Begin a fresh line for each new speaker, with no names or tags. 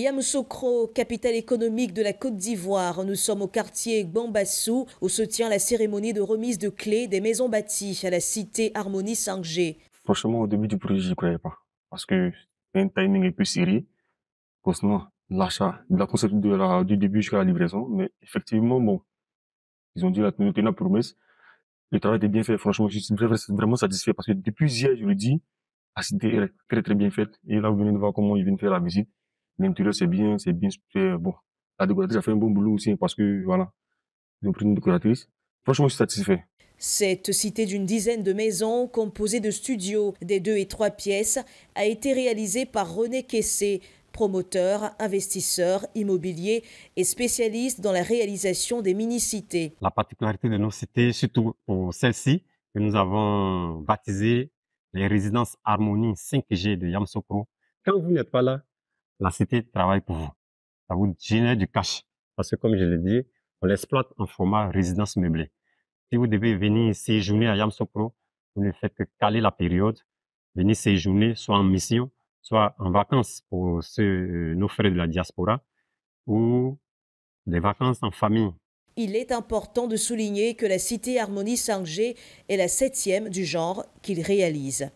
Yamoussoukro, capitale économique de la Côte d'Ivoire, nous sommes au quartier Bambassou où se tient la cérémonie de remise de clés des maisons bâties à la cité Harmonie 5G.
Franchement, au début du projet, je n'y croyais pas. Parce que un timing est plus serré concernant l'achat, de la conception du début jusqu'à la livraison. Mais effectivement, bon, ils ont dit la la promesse. Le travail était bien fait. Franchement, je suis vraiment satisfait parce que depuis hier, je le dis, la cité est très très bien faite. Et là, vous venez de voir comment ils viennent faire la visite. Même c'est bien, c'est bien. Bon, la décoratrice a fait un bon boulot aussi hein, parce que, voilà, ils ont pris une décoratrice. Franchement, je suis satisfait.
Cette cité d'une dizaine de maisons, composée de studios des deux et trois pièces, a été réalisée par René Kessé, promoteur, investisseur, immobilier et spécialiste dans la réalisation des mini-cités.
La particularité de nos cités, surtout pour celle-ci, que nous avons baptisée les résidences Harmonie 5G de Yamsoko. Quand vous n'êtes pas là, la cité travaille pour vous. Ça vous génère du cash. Parce que comme je l'ai dit, on l'exploite en format résidence meublée. Si vous devez venir séjourner à Yamsopro, vous ne faites que caler la période, venir séjourner soit en mission, soit en vacances pour ceux, euh, nos frères de la diaspora, ou des vacances en famille.
Il est important de souligner que la cité Harmonie Sangé est la septième du genre qu'il réalise.